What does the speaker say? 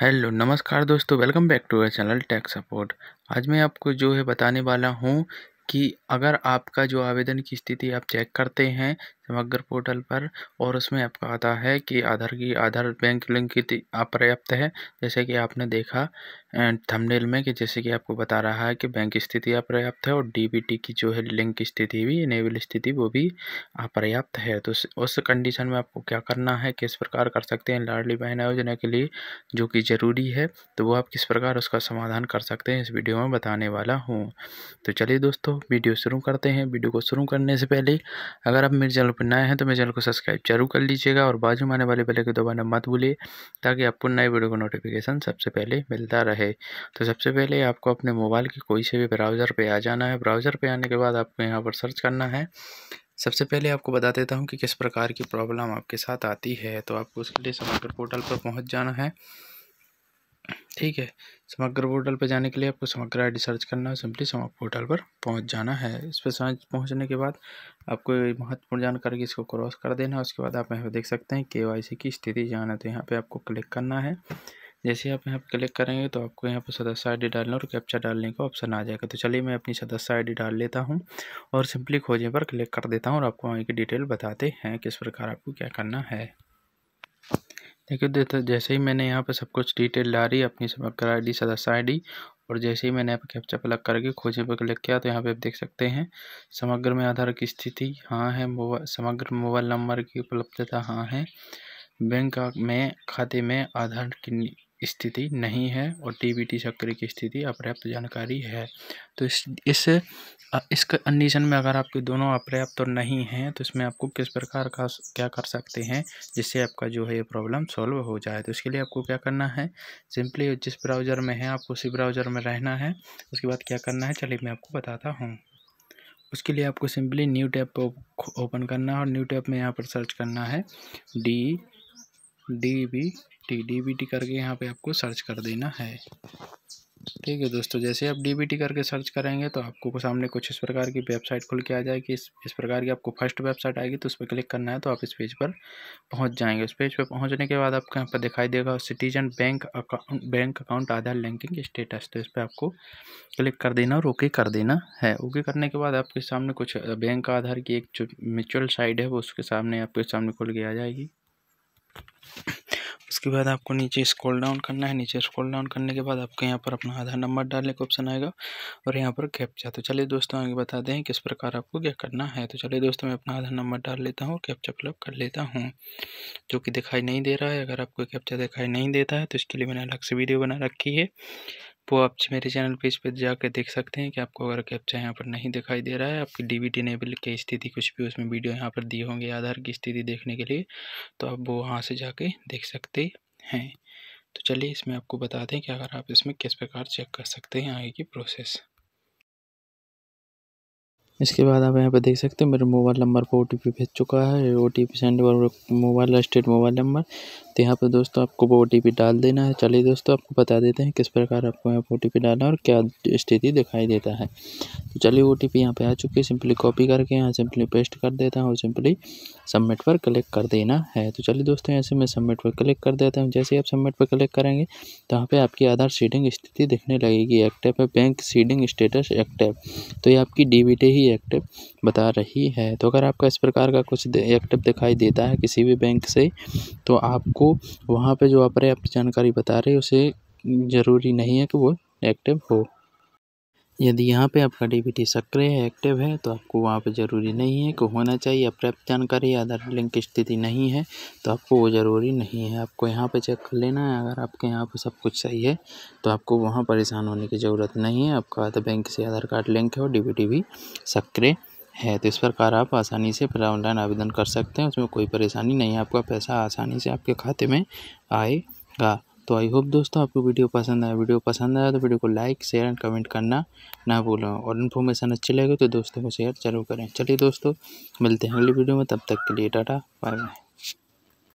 hello नमस्कार दोस्तों welcome back to our channel tax support आज मैं आपको जो है बताने वाला हूँ कि अगर आपका जो आवेदन की स्थिति आप चेक करते हैं समग्र पोर्टल पर और उसमें आपका आता है कि आधार की आधार बैंक लिंक की अपर्याप्त है जैसे कि आपने देखा थंबनेल में कि जैसे कि आपको बता रहा है कि बैंक स्थिति अपर्याप्त है और डीबीटी की जो है लिंक स्थिति भी इनेबल स्थिति वो भी अपर्याप्त है तो उस कंडीशन में आपको क्या करना है किस प्रकार कर सकते हैं लाडली बहन योजना के लिए जो कि ज़रूरी है तो वो आप किस प्रकार उसका समाधान कर सकते हैं इस वीडियो में बताने वाला हूँ तो चलिए दोस्तों वीडियो शुरू करते हैं वीडियो को शुरू करने से पहले अगर आप मेरे चैनल पर नए हैं तो मेरे चैनल को सब्सक्राइब जरूर कर लीजिएगा और बाजू में आने वाले बेल को दोबारा मत भूलिए ताकि आपको नए वीडियो का नोटिफिकेशन सबसे पहले मिलता रहे तो सबसे पहले आपको अपने मोबाइल के कोई से भी ब्राउज़र पर आ जाना है ब्राउज़र पर आने के बाद आपको यहाँ पर सर्च करना है सबसे पहले आपको बता देता हूँ कि किस प्रकार की प्रॉब्लम आपके साथ आती है तो आपको उसके लिए समाकर पोर्टल पर पहुँच जाना है ठीक है समग्र पोर्टल पर जाने के लिए आपको समग्र आईडी सर्च करना है सिंपली समग्र पोर्टल पर पहुंच जाना है इस पर समझ पहुँचने के बाद आपको महत्वपूर्ण जानकारी इसको क्रॉस कर देना है उसके बाद आप यहाँ पर देख सकते हैं के की स्थिति जाना तो यहाँ पर आपको क्लिक करना है जैसे आप यहाँ पर क्लिक करेंगे तो आपको यहाँ पर सदस्य आईडी डालना और कैप्चा डालने का ऑप्शन आ जाएगा तो चलिए मैं अपनी सदस्य आईडी डाल लेता हूँ और सिंपली खोजें पर क्लिक कर देता हूँ और आपको वहाँ की डिटेल बताते हैं किस प्रकार आपको क्या करना है देखिए देखो तो जैसे ही मैंने यहाँ पर सब कुछ डिटेल डाली अपनी समग्र आई डी सदस्य आई डी और जैसे ही मैंने यहाँ पे कैप्चा प्लग करके खोजे पर क्लिक किया तो यहाँ पे आप देख सकते हैं समग्र में आधार की स्थिति हाँ है मोबाइल समग्र मोबाइल नंबर की उपलब्धता हाँ है बैंक में खाते में आधार की स्थिति नहीं है और टी चक्र की स्थिति अपर्याप्त जानकारी है तो इस इस कंडीशन में अगर आपके दोनों अपर्याप्त तो नहीं हैं तो इसमें आपको किस प्रकार का क्या कर सकते हैं जिससे आपका जो है ये प्रॉब्लम सॉल्व हो जाए तो इसके लिए आपको क्या करना है सिंपली जिस ब्राउज़र में है आपको उसी ब्राउज़र में रहना है उसके बाद क्या करना है चलिए मैं आपको बताता हूँ उसके लिए आपको सिंपली न्यू टैब ओपन करना है और न्यू टैब में यहाँ पर सर्च करना है D D B T D B T करके यहाँ पे आपको सर्च कर देना है ठीक है दोस्तों जैसे आप डी बी टी करके सर्च करेंगे तो आपको सामने कुछ इस प्रकार की वेबसाइट खुल के आ जाएगी इस इस प्रकार की आपको फर्स्ट वेबसाइट आएगी तो उस पर क्लिक करना है तो आप इस पेज पर पहुंच जाएंगे उस पेज पर पहुंचने के बाद आपको यहाँ पर दिखाई देगा citizen bank account bank account Aadhaar linking status तो इस पर आपको क्लिक कर देना और ओके कर देना है ओके करने के बाद आपके सामने कुछ बैंक आधार की एक जो म्यूचुअल साइड है वो उसके सामने आपके सामने खुल के आ जाएगी इसके बाद आपको नीचे स्क्रॉल डाउन करना है नीचे स्क्रॉल डाउन करने के बाद आपको यहाँ पर अपना आधार नंबर डालने का ऑप्शन आएगा और यहाँ पर कैप्चा तो चलिए दोस्तों आगे बता दें किस प्रकार आपको क्या करना है तो चलिए दोस्तों मैं अपना आधार नंबर डाल लेता हूँ कैप्चा फिलअप कर लेता हूँ जो कि दिखाई नहीं दे रहा है अगर आपको कैप्चा दिखाई नहीं देता है तो इसके लिए मैंने अलग से वीडियो बना रखी है वो आप मेरे चैनल पेज पर जाकर देख सकते हैं कि आपको अगर कैप्चा यहाँ पर नहीं दिखाई दे रहा है आपकी डी वी टीनेबल की स्थिति कुछ भी उसमें वीडियो यहाँ पर दिए होंगे आधार की स्थिति देखने के लिए तो आप वो वहाँ से जाके देख सकते हैं तो चलिए इसमें आपको बता दें कि अगर आप इसमें किस प्रकार चेक कर सकते हैं आगे की प्रोसेस इसके बाद आप यहाँ पर देख सकते हैं मेरे मोबाइल नंबर पर ओ भेज चुका है O T P send mobile state mobile number तो यहाँ पर दोस्तों आपको वो ओ डाल देना है चलिए दोस्तों आपको बता देते हैं किस प्रकार आपको यहाँ पर ओ टी डालना है और क्या स्थिति दिखाई देता है तो चलिए ओ टी पी यहाँ पर आ चुकी है सिंपली कॉपी करके यहाँ सिंपली पेस्ट कर देता हूँ और सिंपली सबमिट पर क्लिक कर देना है तो चलिए दोस्तों ऐसे मैं सबमिट पर क्लिक कर देता हूँ जैसे आप सबमिट पर क्लिक करेंगे तो यहाँ पर आपकी आधार सीडिंग स्थिति दिखने लगेगी एक्टिव है बैंक सीडिंग स्टेटस एक्टिव तो ये आपकी डी ही एक्टिव बता रही है तो अगर आपका इस प्रकार का कुछ एक्टिव दिखाई देता है किसी भी बैंक से तो आपको वहाँ पे जो ऑपर आप जानकारी बता रहे उसे ज़रूरी नहीं है कि वो एक्टिव हो यदि यहाँ पे आपका डीबीटी सक्रिय है एक्टिव है तो आपको वहाँ पे ज़रूरी नहीं है कि होना चाहिए आप पर्याप्त जानकारी आधार लिंक स्थिति नहीं है तो आपको वो ज़रूरी नहीं है आपको यहाँ पे चेक कर लेना है अगर आपके यहाँ पे सब कुछ सही है तो आपको वहाँ परेशान होने की ज़रूरत नहीं है आपका बैंक से आधार कार्ड लिंक है और डी भी सक्रिय है तो इस प्रकार आप आसानी से ऑनलाइन आवेदन कर सकते हैं उसमें कोई परेशानी नहीं है आपका पैसा आसानी से आपके खाते में आएगा तो आई होप दोस्तों आपको वीडियो पसंद आया वीडियो पसंद आया तो वीडियो को लाइक शेयर एंड कमेंट करना ना भूलें और इन्फॉर्मेशन अच्छी लगे तो दोस्तों को शेयर जरूर करें चलिए दोस्तों मिलते हैं अगली वीडियो में तब तक के लिए टाटा बाय बाय